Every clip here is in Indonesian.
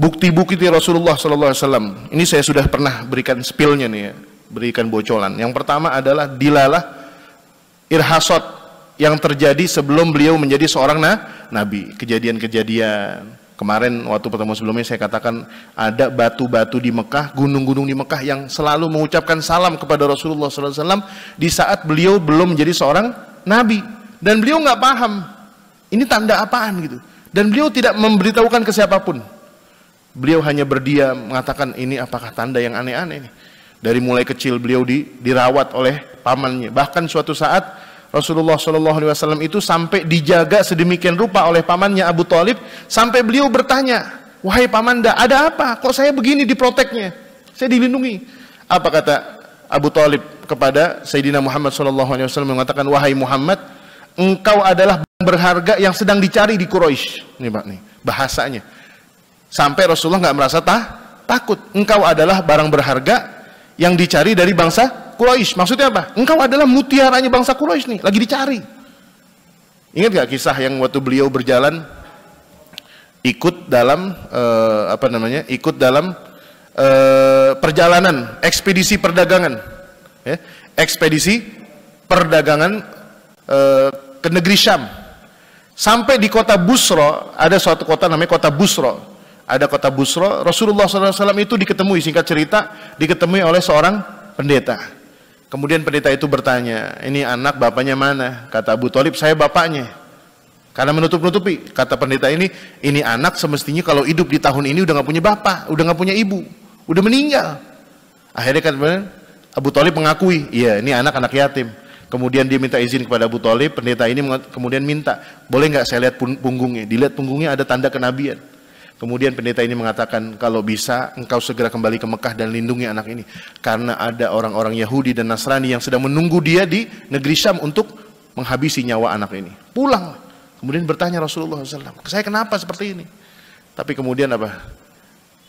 bukti-bukti Rasulullah Sallallahu Alaihi Wasallam. Ini saya sudah pernah berikan spilnya nih, ya. berikan bocolan. Yang pertama adalah dilalah irhasot yang terjadi sebelum beliau menjadi seorang nah, nabi. Kejadian-kejadian kemarin waktu pertemuan sebelumnya saya katakan ada batu-batu di Mekah, gunung-gunung di Mekah yang selalu mengucapkan salam kepada Rasulullah Sallallahu Alaihi Wasallam di saat beliau belum menjadi seorang nabi dan beliau nggak paham ini tanda apaan gitu dan beliau tidak memberitahukan ke siapapun Beliau hanya berdiam mengatakan ini apakah tanda yang aneh-aneh nih. Dari mulai kecil beliau di, dirawat oleh pamannya. Bahkan suatu saat Rasulullah Shallallahu Alaihi Wasallam itu sampai dijaga sedemikian rupa oleh pamannya Abu Talib sampai beliau bertanya, wahai pamanda, ada apa? Kok saya begini diproteknya? Saya dilindungi. Apa kata Abu Talib kepada Sayyidina Muhammad Shallallahu Alaihi Wasallam mengatakan, wahai Muhammad, engkau adalah berharga yang sedang dicari di Quraisy. Nih pak nih bahasanya. Sampai Rasulullah nggak merasa tah, takut. Engkau adalah barang berharga yang dicari dari bangsa Quraisy. Maksudnya apa? Engkau adalah mutiaranya bangsa Quraisy nih, lagi dicari. Ingat nggak kisah yang waktu beliau berjalan ikut dalam eh, apa namanya? Ikut dalam eh, perjalanan ekspedisi perdagangan, ya. ekspedisi perdagangan eh, ke negeri Syam. Sampai di kota Busro, ada suatu kota namanya kota Busro ada kota Busro, Rasulullah SAW itu diketemui, singkat cerita, diketemui oleh seorang pendeta. Kemudian pendeta itu bertanya, ini anak bapaknya mana? Kata Abu Talib, saya bapaknya. Karena menutup-nutupi, kata pendeta ini, ini anak semestinya kalau hidup di tahun ini udah gak punya bapak, udah gak punya ibu, udah meninggal. Akhirnya kan Abu Talib mengakui, iya ini anak anak yatim. Kemudian dia minta izin kepada Abu Talib, pendeta ini kemudian minta, boleh nggak saya lihat punggungnya? Dilihat punggungnya ada tanda kenabian. Kemudian pendeta ini mengatakan, kalau bisa engkau segera kembali ke Mekah dan lindungi anak ini. Karena ada orang-orang Yahudi dan Nasrani yang sedang menunggu dia di negeri Syam untuk menghabisi nyawa anak ini. Pulang. Kemudian bertanya Rasulullah SAW, saya kenapa seperti ini? Tapi kemudian apa?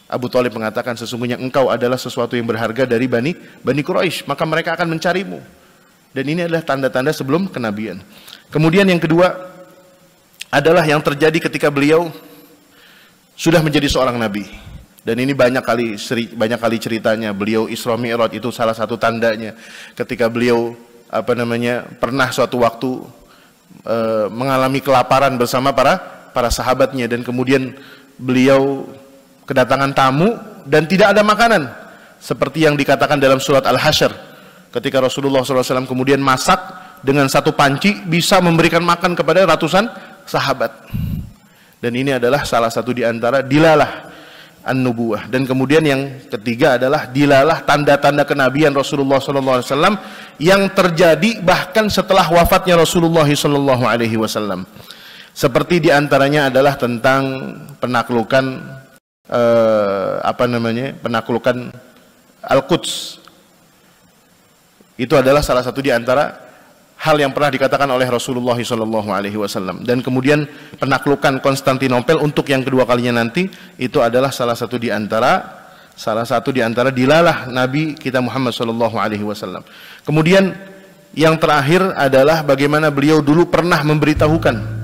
Abu Talib mengatakan sesungguhnya engkau adalah sesuatu yang berharga dari Bani Bani Quraisy, maka mereka akan mencarimu. Dan ini adalah tanda-tanda sebelum kenabian. Kemudian yang kedua adalah yang terjadi ketika beliau sudah menjadi seorang nabi. Dan ini banyak kali seri, banyak kali ceritanya. Beliau Isra Mi'raj itu salah satu tandanya ketika beliau apa namanya pernah suatu waktu e, mengalami kelaparan bersama para para sahabatnya dan kemudian beliau kedatangan tamu dan tidak ada makanan seperti yang dikatakan dalam surat Al-Hasyr ketika Rasulullah SAW kemudian masak dengan satu panci bisa memberikan makan kepada ratusan sahabat. Dan ini adalah salah satu di antara dilalah an-nubuwah. Dan kemudian yang ketiga adalah dilalah tanda-tanda kenabian Rasulullah sallallahu alaihi wasallam yang terjadi bahkan setelah wafatnya Rasulullah sallallahu alaihi wasallam. Seperti di antaranya adalah tentang penaklukan eh, apa namanya? penaklukan Al-Quds. Itu adalah salah satu di antara hal yang pernah dikatakan oleh Rasulullah SAW dan kemudian penaklukan Konstantinopel untuk yang kedua kalinya nanti itu adalah salah satu di antara salah satu di antara dilalah Nabi kita Muhammad SAW. Kemudian yang terakhir adalah bagaimana beliau dulu pernah memberitahukan